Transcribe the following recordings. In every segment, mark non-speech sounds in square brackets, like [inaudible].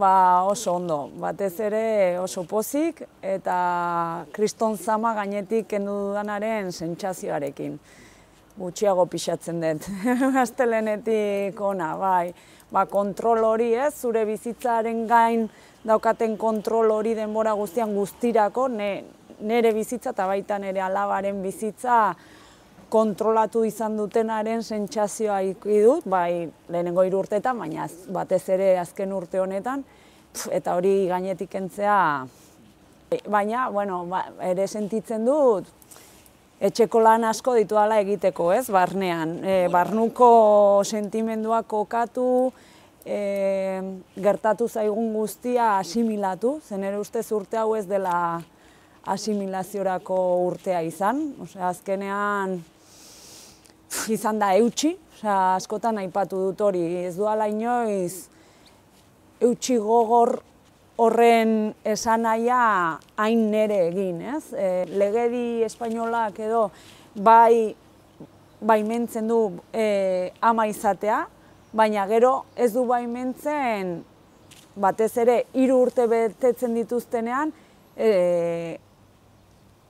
ba, oso ondo. Batez ere oso pozik eta kriston zama gainetik kendu dudanaren sentsazioarekin. Gutxiago pixatzen dut. Astelenetik [laughs] ona, bai. Ba, kontrol hori, ez, zure bizitzaren gain daukaten kontrol hori denbora guztian guztirako, ne, nere bizitza eta baita nere alabaren bizitza, kontrolatu izan dutenaren sentsazioa ikidut, bai lehenengo hiru urteetan, baina batez ere azken urte honetan, eta hori gainetik entzea, baina, bueno, ba, ere sentitzen dut, etxeko lan asko dituala egiteko, ez, barnean. E, barnuko sentimendua kokatu, e, gertatu zaigun guztia asimilatu, zen ere ustez urte hau ez dela asimilaziorako urtea izan. Osea, azkenean, izan da eutxi, oza, askotan aipatu dut hori, ez du ala inoiz, eutxi gogor horren esan aia hain nere egin, ez? E, legedi espainolak edo bai, bai du e, ama izatea, baina gero ez du bai batez ere, hiru urte betetzen dituztenean, e,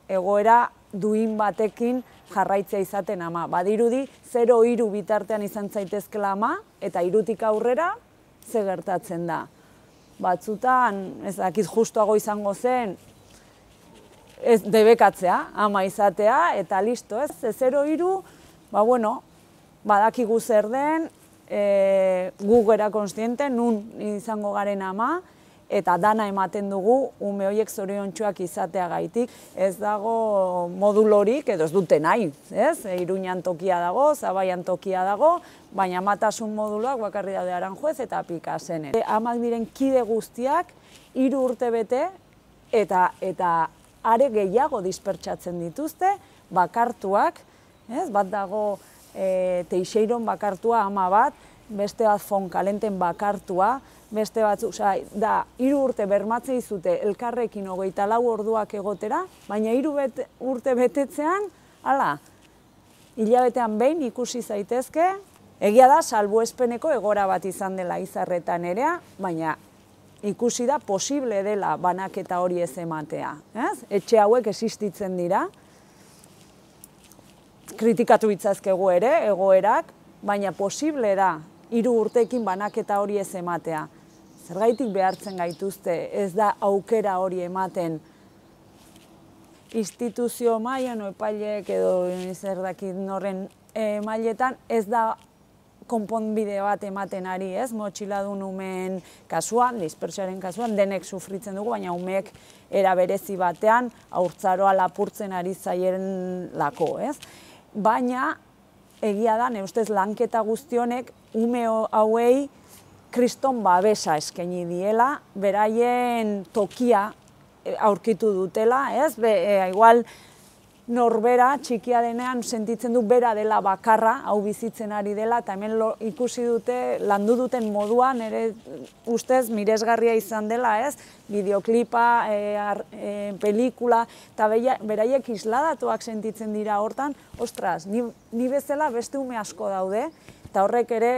egoera duin batekin jarraitzea izaten ama. Badirudi, 0 hiru bitartean izan zaitezkela ama, eta irutik aurrera, ze gertatzen da. Batzutan, ez dakit justuago izango zen, ez debekatzea, ama izatea, eta listo, ez, ze 0 ba bueno, badakigu zer den, eh, gu gara konstienten nun izango garen ama, eta dana ematen dugu ume horiek zoriontsuak izatea gaitik. Ez dago modulorik edo ez dute nahi, ez? E, tokia dago, Zabaian tokia dago, baina matasun moduluak bakarri daude aranjuez eta pikasenen. E, amak diren kide guztiak hiru urte bete eta eta are gehiago dispertsatzen dituzte bakartuak, ez? Bat dago e, teixeiron bakartua ama bat, beste bat fonkalenten bakartua, beste bat, oza, da, iru urte bermatzea izute elkarrekin hogeita lau orduak egotera, baina iru urte betetzean, ala, hilabetean behin ikusi zaitezke, egia da, salbu egora bat izan dela izarretan ere, baina ikusi da posible dela banaketa hori ez ematea. Ez? Etxe hauek existitzen dira, kritikatu itzazkegu ere, egoerak, baina posible da hiru urtekin banaketa hori ez ematea. Zergaitik behartzen gaituzte, ez da aukera hori ematen instituzio no epaileek edo eh, zer dakit norren e, mailetan ez da konponbide bat ematen ari, ez? Motxiladun umen kasuan, dispersioaren kasuan, denek sufritzen dugu, baina umeek era berezi batean aurtzaroa lapurtzen ari zaieren lako, ez? Baina egia da, ne ustez lanketa guztionek ume hauei kriston babesa eskaini diela, beraien tokia eh, aurkitu dutela, ez? Be, eh, igual norbera txikia sentitzen du bera dela bakarra, hau bizitzen ari dela eta hemen ikusi dute landu duten moduan ere ustez miresgarria izan dela, ez? Bideoklipa, e, ar, pelikula eta beraiek isladatuak sentitzen dira hortan. Ostras, ni, ni bezala beste ume asko daude eta horrek ere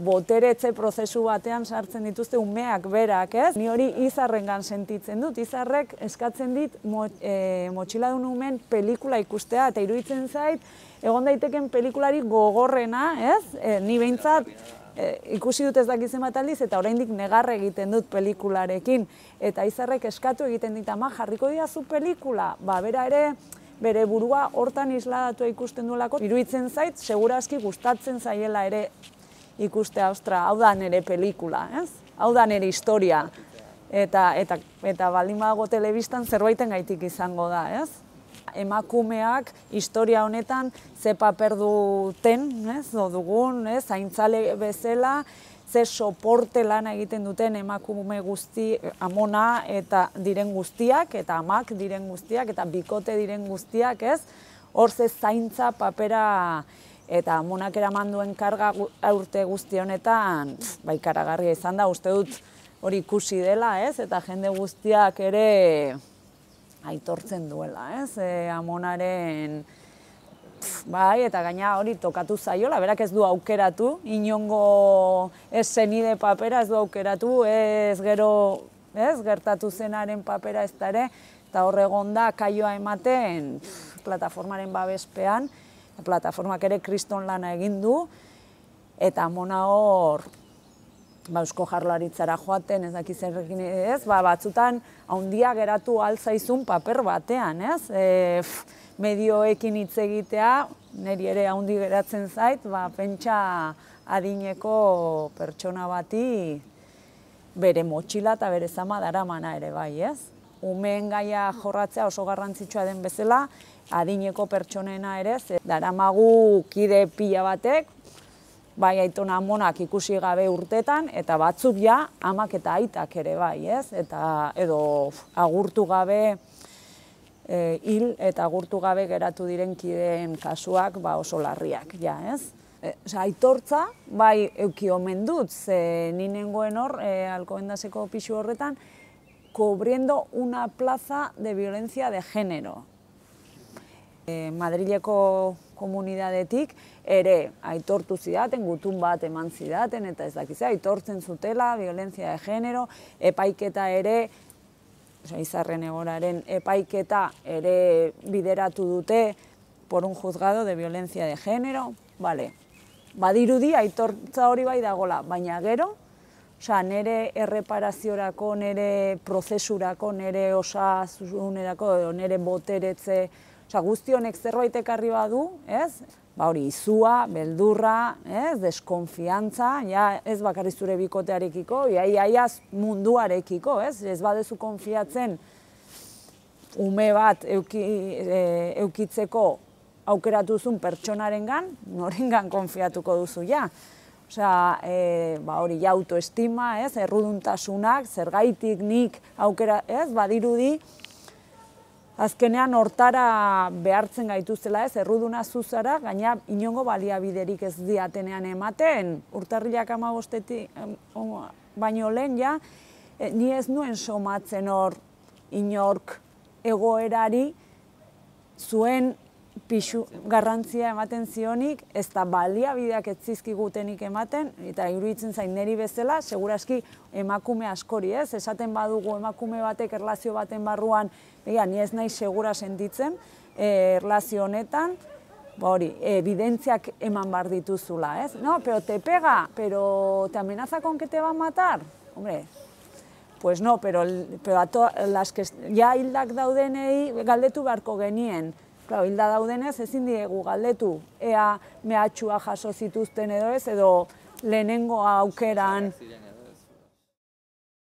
boteretze prozesu batean sartzen dituzte umeak berak, ez? Ni hori izarrengan sentitzen dut, izarrek eskatzen dit mot, e, eh, motxiladun umen pelikula ikustea, eta iruditzen zait, egon daiteken pelikulari gogorrena, ez? Eh, ni behintzat eh, ikusi dut ez dakizen bat aldiz, eta oraindik negarre egiten dut pelikularekin. Eta izarrek eskatu egiten dit, ama jarriko zu pelikula, ba, bera ere, bere burua hortan isladatu ikusten duelako, iruitzen zait, seguraski gustatzen zaiela ere ikuste austra, hau da nere pelikula, ez? Hau da nere historia, eta, eta, eta baldin badago telebistan zerbaiten gaitik izango da, ez? emakumeak historia honetan ze paper duten, ez, dugun, ez, zaintzale bezala, ze soporte lan egiten duten emakume guzti, amona eta diren guztiak, eta amak diren guztiak, eta bikote diren guztiak, ez? Hor ze zaintza papera eta amonak eraman karga aurte guzti honetan, baikaragarria izan da, uste dut hori ikusi dela, ez? Eta jende guztiak ere aitortzen duela, ez? E, amonaren bai, eta gaina hori tokatu zaiola, berak ez du aukeratu, inongo ez zenide papera ez du aukeratu, ez gero, ez, gertatu zenaren papera ez dare, eta horregon da, kaioa ematen, plataformaren babespean, plataformak ere kriston lana egin du, eta mona hor, ba, eusko jarlaritzara joaten, ez dakiz errekin ez, ba, batzutan haundia geratu izun paper batean, ez? E, medioekin hitz egitea, niri ere haundi geratzen zait, ba, pentsa adineko pertsona bati bere motxila eta bere zama daramana ere bai, ez? Umeen gaia jorratzea oso garrantzitsua den bezala, adineko pertsonena ere, ze daramagu kide pila batek, bai aitona amonak ikusi gabe urtetan, eta batzuk ja amak eta aitak ere bai, ez? Eta edo agurtu gabe e, hil eta agurtu gabe geratu diren kideen kasuak ba, oso larriak, ja, ez? E, aitortza, bai, euki omen dut, ze ninen goen hor, e, alkoendazeko pixu horretan, kobriendo una plaza de violencia de género. Madrileko komunidadetik ere aitortu zidaten, gutun bat eman zidaten, eta ez dakizea, aitortzen zutela, violentzia de genero, epaiketa ere, oza, izarren egoraren epaiketa ere bideratu dute por un juzgado de violencia de género, vale. Badirudi aitortza hori bai dagola, baina gero, oza, nere erreparaziorako, nere prozesurako, nire osasunerako, nere boteretze Osa, guzti honek zerbait ekarri badu, ez? Ba hori, izua, beldurra, ez? Deskonfiantza, ja ez bakarri zure bikotearekiko, ia, munduarekiko, ez? Ez badezu konfiatzen ume bat euki, e, aukeratu eukitzeko aukeratuzun pertsonaren gan, noren konfiatuko duzu, ja. Osea, e, ba hori, ja autoestima, ez? Erruduntasunak, zergaitik nik aukera, ez? Badirudi, azkenean hortara behartzen gaituztela ez, erruduna zuzara, gaina inongo baliabiderik ez diatenean ematen, urtarriak amagosteti, baino lehen ja, e, ni ez nuen somatzen hor inork egoerari zuen pixu garrantzia ematen zionik, ez da baliabideak gutenik ematen, eta iruditzen zain neri bezala, seguraski emakume askori ez, esaten badugu emakume batek erlazio baten barruan, ega, ni ez nahi segura sentitzen, eh, erlazio honetan, ba hori, evidentziak eman bar dituzula, ez? No, pero te pega, pero te amenaza con que te va matar, hombre, Pues no, pero, las que ya hildak daudenei galdetu beharko genien, Claro, hilda daudenez, ezin diegu galdetu, ea mehatxua jaso zituzten edo ez, edo lehenengo aukeran,